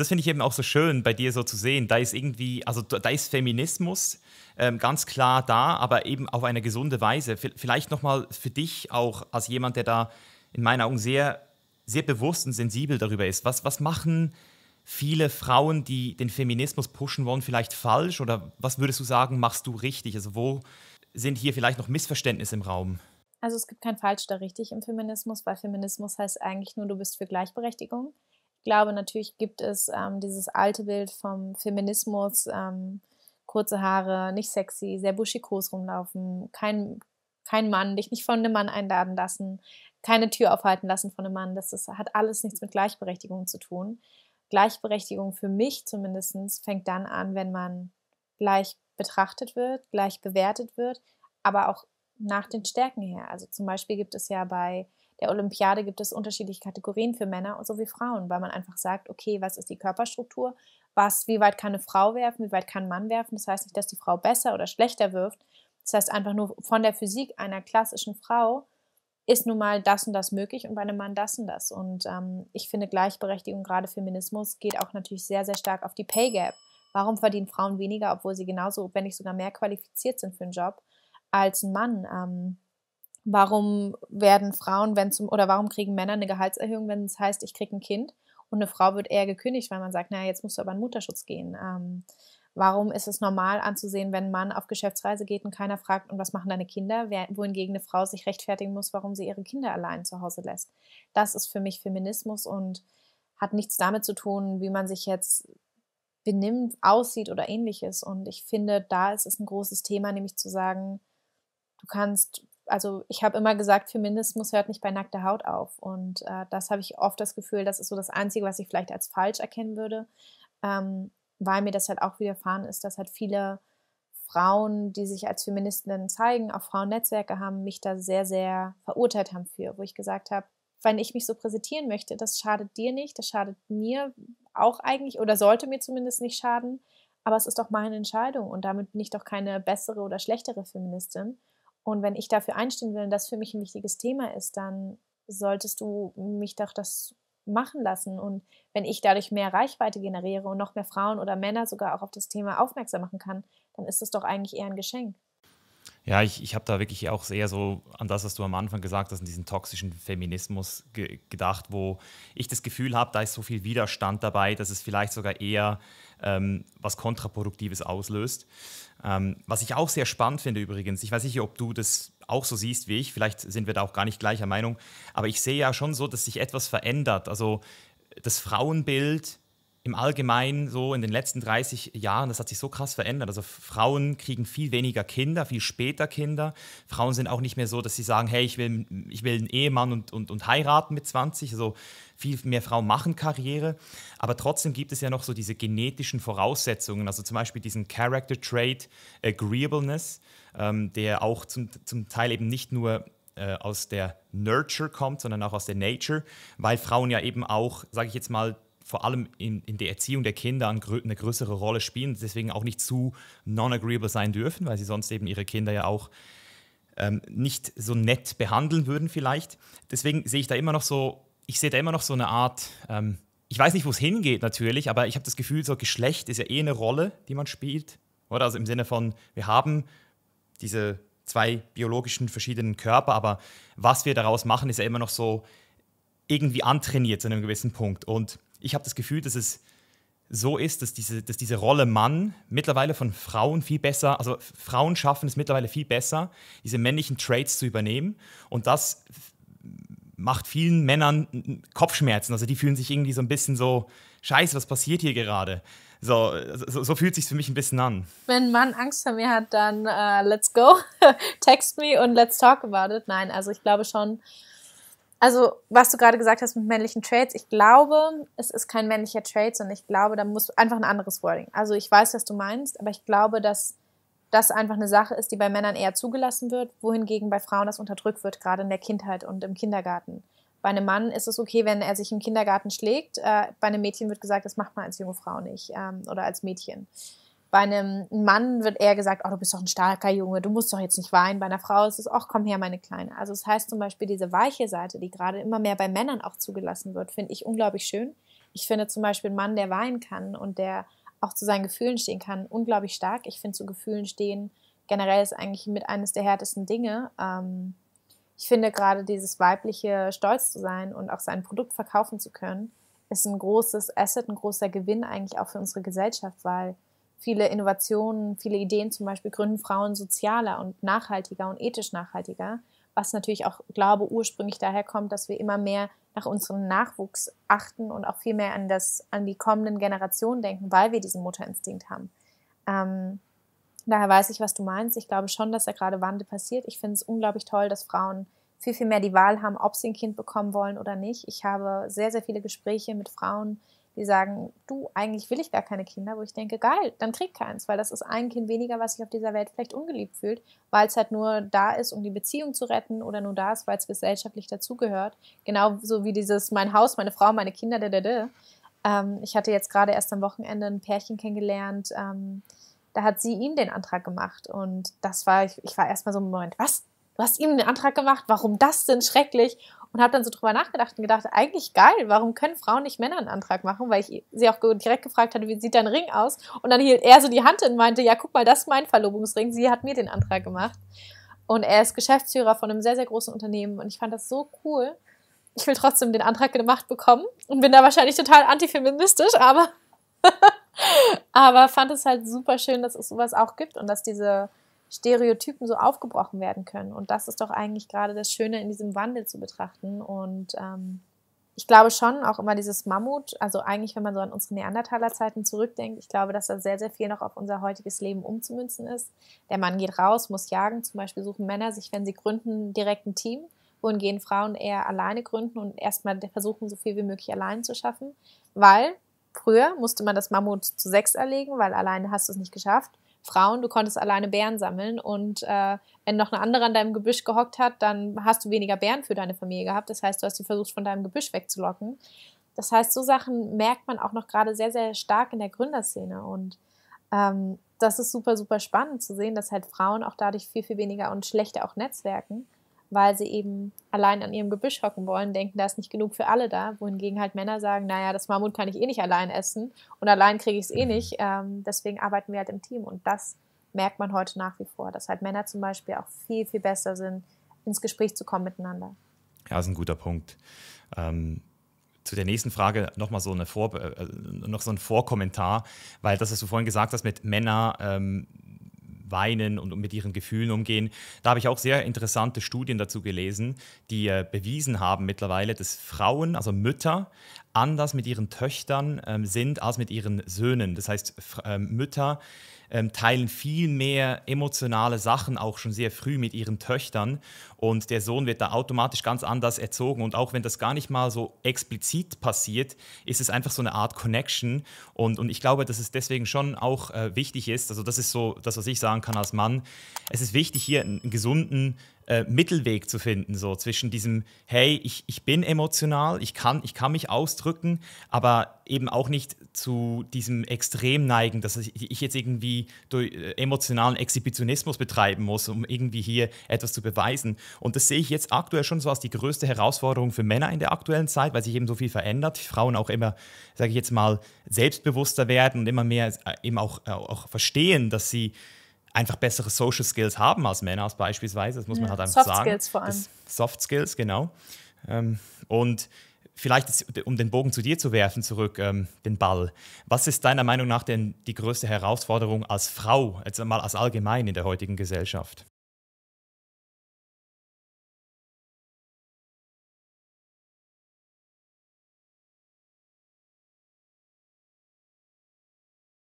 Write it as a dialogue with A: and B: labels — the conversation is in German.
A: das finde ich eben auch so schön bei dir so zu sehen. Da ist irgendwie, also da ist Feminismus ähm, ganz klar da, aber eben auf eine gesunde Weise. V vielleicht nochmal für dich auch als jemand, der da in meinen Augen sehr, sehr bewusst und sensibel darüber ist. Was, was machen viele Frauen, die den Feminismus pushen wollen, vielleicht falsch? Oder was würdest du sagen, machst du richtig? Also wo sind hier vielleicht noch Missverständnisse im Raum?
B: Also es gibt kein falsch da richtig im Feminismus, weil Feminismus heißt eigentlich nur, du bist für Gleichberechtigung glaube, natürlich gibt es ähm, dieses alte Bild vom Feminismus, ähm, kurze Haare, nicht sexy, sehr buschikos rumlaufen, kein, kein Mann, dich nicht von einem Mann einladen lassen, keine Tür aufhalten lassen von einem Mann. Das, das hat alles nichts mit Gleichberechtigung zu tun. Gleichberechtigung für mich zumindest fängt dann an, wenn man gleich betrachtet wird, gleich bewertet wird, aber auch nach den Stärken her. Also zum Beispiel gibt es ja bei der Olympiade gibt es unterschiedliche Kategorien für Männer und so wie Frauen, weil man einfach sagt, okay, was ist die Körperstruktur? Was, wie weit kann eine Frau werfen, wie weit kann ein Mann werfen? Das heißt nicht, dass die Frau besser oder schlechter wirft. Das heißt einfach nur von der Physik einer klassischen Frau ist nun mal das und das möglich und bei einem Mann das und das. Und ähm, ich finde Gleichberechtigung, gerade Feminismus, geht auch natürlich sehr, sehr stark auf die Pay Gap. Warum verdienen Frauen weniger, obwohl sie genauso, wenn nicht sogar mehr qualifiziert sind für einen Job als ein Mann? Ähm, warum werden Frauen, wenn zum, oder warum kriegen Männer eine Gehaltserhöhung, wenn es heißt, ich kriege ein Kind und eine Frau wird eher gekündigt, weil man sagt, naja, jetzt musst du aber in Mutterschutz gehen. Ähm, warum ist es normal anzusehen, wenn ein Mann auf Geschäftsreise geht und keiner fragt, und was machen deine Kinder, wohingegen eine Frau sich rechtfertigen muss, warum sie ihre Kinder allein zu Hause lässt. Das ist für mich Feminismus und hat nichts damit zu tun, wie man sich jetzt benimmt, aussieht oder ähnliches. Und ich finde, da ist es ein großes Thema, nämlich zu sagen, du kannst also ich habe immer gesagt, Feminismus hört nicht bei nackter Haut auf. Und äh, das habe ich oft das Gefühl, das ist so das Einzige, was ich vielleicht als falsch erkennen würde, ähm, weil mir das halt auch widerfahren ist, dass halt viele Frauen, die sich als Feministinnen zeigen, auch Frauennetzwerke haben, mich da sehr, sehr verurteilt haben für, wo ich gesagt habe, wenn ich mich so präsentieren möchte, das schadet dir nicht, das schadet mir auch eigentlich oder sollte mir zumindest nicht schaden, aber es ist doch meine Entscheidung und damit bin ich doch keine bessere oder schlechtere Feministin. Und wenn ich dafür einstehen will und das für mich ein wichtiges Thema ist, dann solltest du mich doch das machen lassen. Und wenn ich dadurch mehr Reichweite generiere und noch mehr Frauen oder Männer sogar auch auf das Thema aufmerksam machen kann, dann ist das doch eigentlich eher ein Geschenk.
A: Ja, ich, ich habe da wirklich auch sehr so an das, was du am Anfang gesagt hast, an diesen toxischen Feminismus ge gedacht, wo ich das Gefühl habe, da ist so viel Widerstand dabei, dass es vielleicht sogar eher ähm, was Kontraproduktives auslöst. Ähm, was ich auch sehr spannend finde übrigens, ich weiß nicht, ob du das auch so siehst wie ich, vielleicht sind wir da auch gar nicht gleicher Meinung, aber ich sehe ja schon so, dass sich etwas verändert. Also das Frauenbild im Allgemeinen so in den letzten 30 Jahren, das hat sich so krass verändert. Also Frauen kriegen viel weniger Kinder, viel später Kinder. Frauen sind auch nicht mehr so, dass sie sagen, hey, ich will, ich will einen Ehemann und, und, und heiraten mit 20. Also viel mehr Frauen machen Karriere. Aber trotzdem gibt es ja noch so diese genetischen Voraussetzungen, also zum Beispiel diesen Character Trait Agreeableness, ähm, der auch zum, zum Teil eben nicht nur äh, aus der Nurture kommt, sondern auch aus der Nature, weil Frauen ja eben auch, sage ich jetzt mal, vor allem in, in der Erziehung der Kinder eine größere Rolle spielen, deswegen auch nicht zu non-agreeable sein dürfen, weil sie sonst eben ihre Kinder ja auch ähm, nicht so nett behandeln würden vielleicht. Deswegen sehe ich da immer noch so, ich sehe da immer noch so eine Art, ähm, ich weiß nicht, wo es hingeht natürlich, aber ich habe das Gefühl, so Geschlecht ist ja eh eine Rolle, die man spielt. Oder also im Sinne von, wir haben diese zwei biologischen verschiedenen Körper, aber was wir daraus machen, ist ja immer noch so irgendwie antrainiert zu einem gewissen Punkt. Und ich habe das Gefühl, dass es so ist, dass diese, dass diese Rolle Mann mittlerweile von Frauen viel besser, also Frauen schaffen es mittlerweile viel besser, diese männlichen Traits zu übernehmen. Und das macht vielen Männern Kopfschmerzen. Also die fühlen sich irgendwie so ein bisschen so, scheiße, was passiert hier gerade? So, so, so fühlt sich für mich ein bisschen an.
B: Wenn ein Mann Angst vor mir hat, dann uh, let's go, text me und let's talk about it. Nein, also ich glaube schon, also was du gerade gesagt hast mit männlichen Trades, ich glaube, es ist kein männlicher Trade, sondern ich glaube, da muss einfach ein anderes Wording. Also ich weiß, was du meinst, aber ich glaube, dass das einfach eine Sache ist, die bei Männern eher zugelassen wird, wohingegen bei Frauen das unterdrückt wird, gerade in der Kindheit und im Kindergarten. Bei einem Mann ist es okay, wenn er sich im Kindergarten schlägt. Äh, bei einem Mädchen wird gesagt, das macht man als junge Frau nicht ähm, oder als Mädchen. Bei einem Mann wird eher gesagt, oh, du bist doch ein starker Junge, du musst doch jetzt nicht weinen. Bei einer Frau ist es oh, komm her, meine Kleine. Also das heißt zum Beispiel diese weiche Seite, die gerade immer mehr bei Männern auch zugelassen wird, finde ich unglaublich schön. Ich finde zum Beispiel einen Mann, der weinen kann und der auch zu seinen Gefühlen stehen kann, unglaublich stark. Ich finde zu Gefühlen stehen generell ist eigentlich mit eines der härtesten Dinge. Ähm, ich finde gerade dieses weibliche Stolz zu sein und auch sein Produkt verkaufen zu können, ist ein großes Asset, ein großer Gewinn eigentlich auch für unsere Gesellschaft, weil viele Innovationen, viele Ideen, zum Beispiel gründen Frauen sozialer und nachhaltiger und ethisch nachhaltiger, was natürlich auch, glaube ich, ursprünglich daher kommt, dass wir immer mehr nach unserem Nachwuchs achten und auch viel mehr an, das, an die kommenden Generationen denken, weil wir diesen Mutterinstinkt haben. Ähm, daher weiß ich, was du meinst. Ich glaube schon, dass da gerade Wandel passiert. Ich finde es unglaublich toll, dass Frauen viel, viel mehr die Wahl haben, ob sie ein Kind bekommen wollen oder nicht. Ich habe sehr, sehr viele Gespräche mit Frauen, die sagen, du, eigentlich will ich gar keine Kinder, wo ich denke, geil, dann krieg keins, weil das ist ein Kind weniger, was sich auf dieser Welt vielleicht ungeliebt fühlt, weil es halt nur da ist, um die Beziehung zu retten oder nur da ist, weil es gesellschaftlich dazugehört. Genauso wie dieses mein Haus, meine Frau, meine Kinder, da, da, da. Ähm, ich hatte jetzt gerade erst am Wochenende ein Pärchen kennengelernt, ähm, da hat sie ihm den Antrag gemacht und das war, ich, ich war erstmal so im Moment, was? Du hast ihm den Antrag gemacht, warum das denn schrecklich? und habe dann so drüber nachgedacht und gedacht, eigentlich geil, warum können Frauen nicht Männer einen Antrag machen? Weil ich sie auch direkt gefragt hatte, wie sieht dein Ring aus? Und dann hielt er so die Hand und meinte, ja, guck mal, das ist mein Verlobungsring, sie hat mir den Antrag gemacht. Und er ist Geschäftsführer von einem sehr, sehr großen Unternehmen und ich fand das so cool. Ich will trotzdem den Antrag gemacht bekommen und bin da wahrscheinlich total antifeministisch, aber, aber fand es halt super schön, dass es sowas auch gibt und dass diese Stereotypen so aufgebrochen werden können. Und das ist doch eigentlich gerade das Schöne in diesem Wandel zu betrachten. Und ähm, ich glaube schon, auch immer dieses Mammut, also eigentlich, wenn man so an unsere Neandertalerzeiten zurückdenkt, ich glaube, dass da sehr, sehr viel noch auf unser heutiges Leben umzumünzen ist. Der Mann geht raus, muss jagen, zum Beispiel suchen Männer sich, wenn sie gründen, direkt ein Team, Wohin gehen Frauen eher alleine gründen und erstmal versuchen, so viel wie möglich allein zu schaffen, weil früher musste man das Mammut zu sechs erlegen, weil alleine hast du es nicht geschafft. Frauen, du konntest alleine Bären sammeln und äh, wenn noch eine andere an deinem Gebüsch gehockt hat, dann hast du weniger Bären für deine Familie gehabt. Das heißt, du hast sie versucht, von deinem Gebüsch wegzulocken. Das heißt, so Sachen merkt man auch noch gerade sehr, sehr stark in der Gründerszene und ähm, das ist super, super spannend zu sehen, dass halt Frauen auch dadurch viel, viel weniger und schlechter auch netzwerken weil sie eben allein an ihrem Gebüsch hocken wollen, denken, da ist nicht genug für alle da, wohingegen halt Männer sagen, naja, das Mammut kann ich eh nicht allein essen und allein kriege ich es eh nicht, ähm, deswegen arbeiten wir halt im Team und das merkt man heute nach wie vor, dass halt Männer zum Beispiel auch viel, viel besser sind, ins Gespräch zu kommen miteinander.
A: Ja, ist ein guter Punkt. Ähm zu der nächsten Frage nochmal so, Vor äh, noch so ein Vorkommentar, weil das, was du vorhin gesagt hast mit Männern, ähm, weinen und mit ihren Gefühlen umgehen. Da habe ich auch sehr interessante Studien dazu gelesen, die äh, bewiesen haben mittlerweile, dass Frauen, also Mütter, anders mit ihren Töchtern ähm, sind als mit ihren Söhnen. Das heißt, F äh, Mütter ähm, teilen viel mehr emotionale Sachen auch schon sehr früh mit ihren Töchtern. Und der Sohn wird da automatisch ganz anders erzogen. Und auch wenn das gar nicht mal so explizit passiert, ist es einfach so eine Art Connection. Und, und ich glaube, dass es deswegen schon auch äh, wichtig ist, also das ist so das, was ich sagen kann als Mann, es ist wichtig, hier einen gesunden äh, Mittelweg zu finden, so zwischen diesem, hey, ich, ich bin emotional, ich kann, ich kann mich ausdrücken, aber eben auch nicht zu diesem Extrem neigen, dass ich jetzt irgendwie durch äh, emotionalen Exhibitionismus betreiben muss, um irgendwie hier etwas zu beweisen. Und das sehe ich jetzt aktuell schon so als die größte Herausforderung für Männer in der aktuellen Zeit, weil sich eben so viel verändert, Frauen auch immer, sage ich jetzt mal, selbstbewusster werden und immer mehr äh, eben auch, auch verstehen, dass sie einfach bessere Social Skills haben als Männer als beispielsweise. Das muss ja, man halt einfach Soft sagen. Soft Skills vor allem. Das Soft Skills, genau. Ähm, und vielleicht, um den Bogen zu dir zu werfen, zurück, ähm, den Ball. Was ist deiner Meinung nach denn die größte Herausforderung als Frau, jetzt mal als allgemein in der heutigen Gesellschaft?